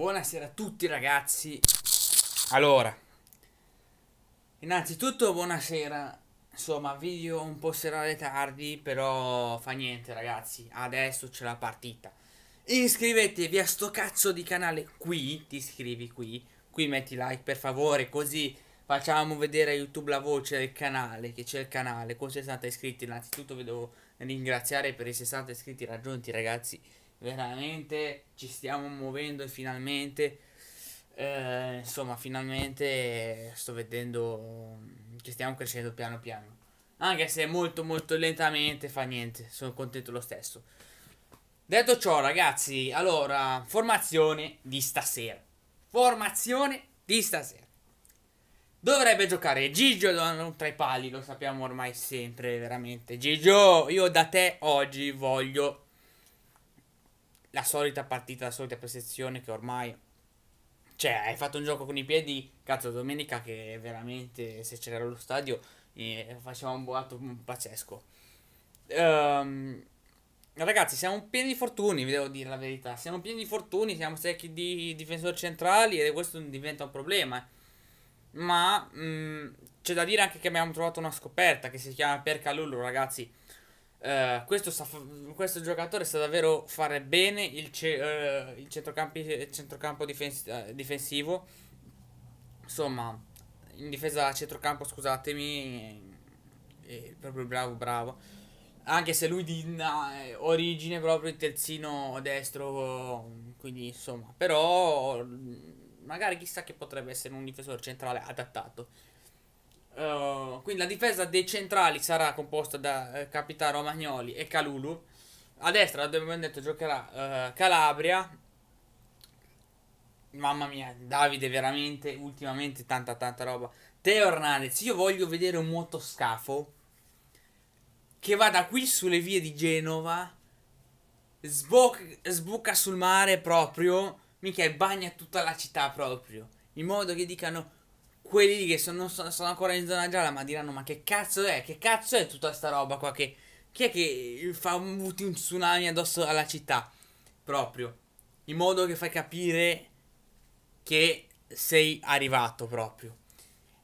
Buonasera a tutti ragazzi. Allora, innanzitutto buonasera. Insomma, video un po' serale tardi, però fa niente ragazzi. Adesso c'è la partita. Iscrivetevi a sto cazzo di canale qui, ti iscrivi qui. Qui metti like per favore, così facciamo vedere a YouTube la voce del canale, che c'è il canale con 60 iscritti. Innanzitutto vi devo ringraziare per i 60 iscritti raggiunti ragazzi veramente ci stiamo muovendo e finalmente, eh, insomma, finalmente sto vedendo che stiamo crescendo piano piano. Anche se molto molto lentamente fa niente, sono contento lo stesso. Detto ciò ragazzi, allora, formazione di stasera. Formazione di stasera. Dovrebbe giocare Gigio tra i pali, lo sappiamo ormai sempre, veramente. Gigio, io da te oggi voglio la solita partita, la solita prestazione che ormai... Cioè, hai fatto un gioco con i piedi, cazzo, domenica che veramente, se c'era lo stadio, eh, faceva un boato pazzesco. Um, ragazzi, siamo pieni di fortuni, vi devo dire la verità. Siamo pieni di fortuni, siamo secchi di difensori centrali e questo diventa un problema. Ma mh, mm, c'è da dire anche che abbiamo trovato una scoperta che si chiama Percalullo, ragazzi eh, questo, sa, questo, giocatore sa davvero fare bene il, ce, uh, il centrocampo difens, uh, difensivo. Insomma, in difesa a centrocampo, scusatemi, è proprio bravo, bravo. Anche se lui di origine proprio il terzino destro, quindi insomma, però magari chissà che potrebbe essere un difensore centrale adattato. Eh, quindi la difesa dei centrali sarà composta da eh, Capitano Magnoli e Calulu. A destra, abbiamo detto, giocherà uh, Calabria. Mamma mia, Davide, veramente, ultimamente tanta tanta roba. Teo Hernandez, io voglio vedere un motoscafo che vada qui sulle vie di Genova, sboc- sbocca sul mare proprio, mica bagna tutta la città proprio, in modo che dicano quelli che sono, sono, ancora in zona gialla ma diranno ma che cazzo è, che cazzo è tutta sta roba qua che... Chi è che fa un tsunami addosso alla città? Proprio. In modo che fai capire che sei arrivato proprio.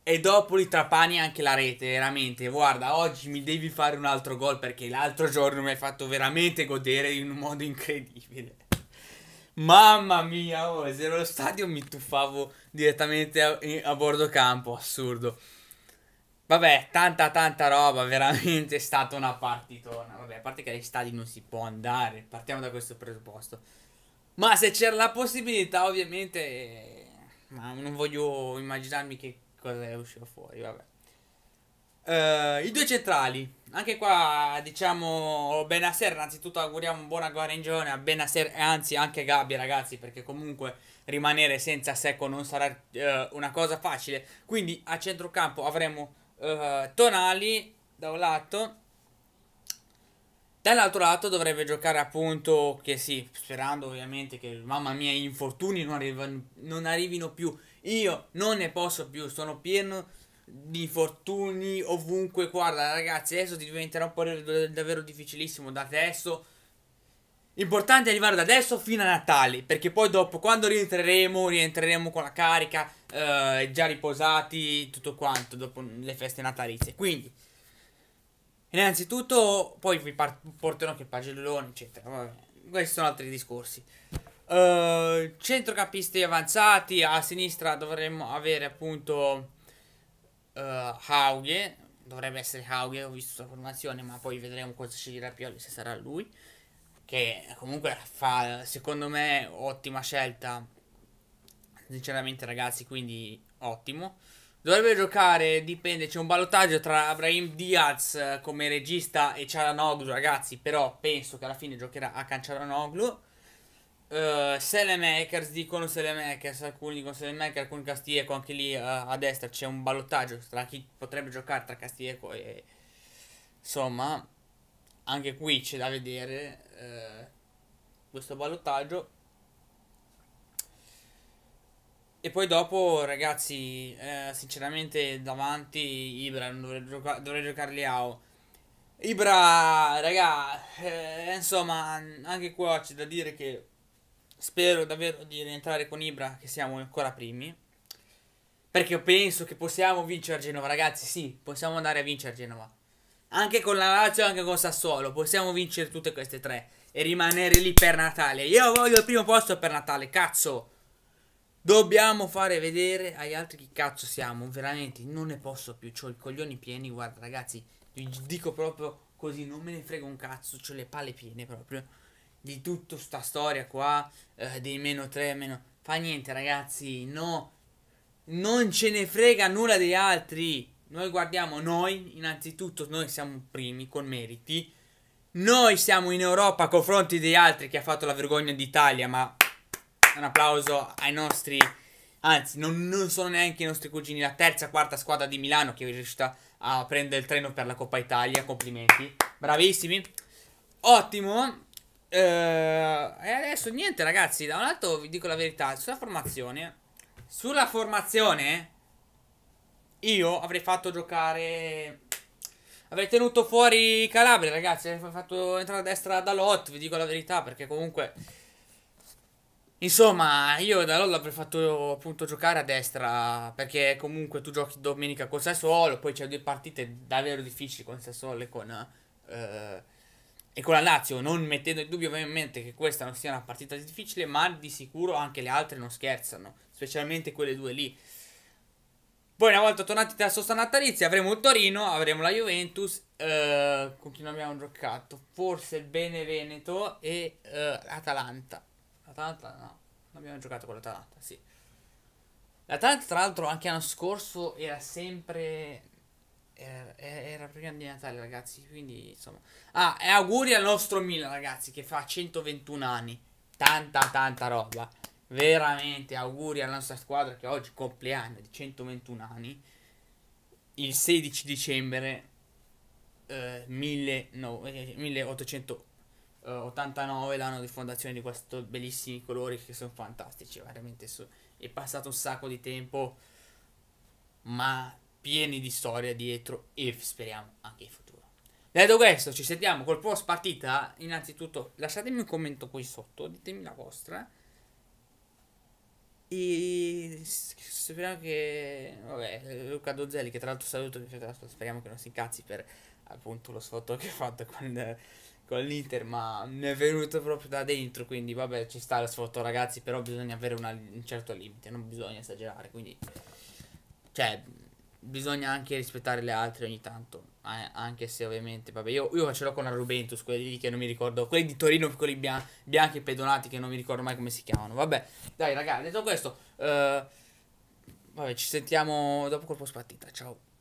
E dopo li trapani anche la rete, veramente. Guarda, oggi mi devi fare un altro gol perché l'altro giorno mi hai fatto veramente godere in un modo incredibile. Mamma mia, oh, se ero allo stadio mi tuffavo direttamente a, a bordo campo, assurdo. Vabbè, tanta tanta roba, veramente è stata una partitona. Vabbè, a parte che agli stadi non si può andare, partiamo da questo presupposto. Ma se c'era la possibilità, ovviamente, ma non voglio immaginarmi che cosa è uscito fuori, vabbè. Uh, I due centrali. Anche qua diciamo Benaser, innanzitutto auguriamo un buon agguarengione a Benaser e anzi anche Gabbia ragazzi perché comunque rimanere senza secco non sarà uh, una cosa facile. Quindi a centrocampo avremo uh, Tonali da un lato, dall'altro lato dovrebbe giocare appunto che sì, sperando ovviamente che mamma mia gli infortuni non, arrivano, non arrivino più. Io non ne posso più, sono pieno di infortuni ovunque. Guarda, ragazzi, adesso diventerà un po' davvero difficilissimo da adesso. Importante arrivare da adesso fino a Natale, perché poi dopo quando rientreremo, rientreremo con la carica, eh, già riposati, tutto quanto, dopo le feste natalizie. Quindi, innanzitutto, poi vi porterò anche il pagellone, eccetera. Vabbè, questi sono altri discorsi. Uh, eh, centrocampisti avanzati, a sinistra dovremmo avere appunto uh, Hauge, dovrebbe essere Hauge, ho visto la formazione, ma poi vedremo cosa sceglierà Pioli, se sarà lui, che comunque fa, secondo me, ottima scelta, sinceramente ragazzi, quindi ottimo. Dovrebbe giocare, dipende, c'è un ballottaggio tra Abraham Diaz eh, come regista e Cialanoglu, ragazzi, però penso che alla fine giocherà a Cancialanoglu. Uh, eh, Selemakers dicono Selemakers, alcuni dicono Selemakers, alcuni Castieco, anche lì uh, a destra c'è un ballottaggio tra chi potrebbe giocare tra Castieco e... Insomma, anche qui c'è da vedere uh, questo ballottaggio. E poi dopo, ragazzi, eh, sinceramente davanti Ibra non dovrei, gioca- dovrei giocarli out. Ibra, raga, eh, insomma, anche qua c'è da dire che Spero davvero di rientrare con Ibra che siamo ancora primi. Perché io penso che possiamo vincere a Genova, ragazzi. Sì, possiamo andare a vincere a Genova. Anche con la Lazio e anche con Sassuolo. Possiamo vincere tutte queste tre. E rimanere lì per Natale. Io voglio il primo posto per Natale, cazzo. Dobbiamo fare vedere agli altri chi cazzo siamo. Veramente, non ne posso più. Ho i coglioni pieni. Guarda, ragazzi, vi dico proprio così. Non me ne frega un cazzo. Ho le palle piene proprio di tutta sta storia qua, eh, dei meno 3, meno... Fa niente ragazzi, no, non ce ne frega nulla degli altri. Noi guardiamo noi, innanzitutto noi siamo primi con meriti. Noi siamo in Europa a confronti degli altri che ha fatto la vergogna d'Italia, ma un applauso ai nostri... Anzi, non, non, sono neanche i nostri cugini, la terza, quarta squadra di Milano che è riuscita a prendere il treno per la Coppa Italia. Complimenti, bravissimi. Ottimo. Eh, e adesso niente ragazzi, da un lato vi dico la verità, sulla formazione, sulla formazione io avrei fatto giocare avrei tenuto fuori Calabria, ragazzi. Avrei fatto entrare a destra da Dalot, vi dico la verità, perché comunque. Insomma, io da Dalot l'avrei fatto appunto giocare a destra. Perché comunque tu giochi domenica con Sassuolo. Poi c'è due partite davvero difficili con Sassuolo e con. Eh, e con la Lazio, non mettendo in dubbio ovviamente che questa non sia una partita difficile, ma di sicuro anche le altre non scherzano, specialmente quelle due lì. Poi una volta tornati dalla sosta natalizia avremo il Torino, avremo la Juventus, eh, con chi non abbiamo giocato, forse il Beneveneto e eh, l'Atalanta. L'Atalanta no, non abbiamo giocato con l'Atalanta, sì. L'Atalanta tra l'altro anche l'anno scorso era sempre era, prima di Natale, ragazzi. Quindi, insomma. Ah, e auguri al nostro Milan, ragazzi, che fa 121 anni. Tanta, tanta roba. Veramente auguri alla nostra squadra che oggi compleanno di 121 anni. Il 16 dicembre eh, 1889, eh, eh, l'anno di fondazione di questi bellissimi colori che sono fantastici. Veramente so, è passato un sacco di tempo. Ma pieni di storia dietro e speriamo anche in futuro. Detto questo, ci sentiamo col post partita. Innanzitutto, lasciatemi un commento qui sotto, ditemi la vostra. E speriamo che. Vabbè, Luca Dozzelli, che tra l'altro saluto, speriamo che non si incazzi per appunto lo sfotto che ho fatto con, con l'Inter, ma mi è venuto proprio da dentro. Quindi, vabbè, ci sta lo sfotto, ragazzi. Però bisogna avere una, un certo limite, non bisogna esagerare. Quindi, cioè bisogna anche rispettare le altre ogni tanto. Eh, anche se ovviamente, vabbè, io, io ce l'ho con la Rubentus, quelli lì che non mi ricordo, quelli di Torino, quelli bian- bianchi e pedonati che non mi ricordo mai come si chiamano. Vabbè, dai ragazzi, detto questo, eh, vabbè, ci sentiamo dopo colpo spartita. Ciao.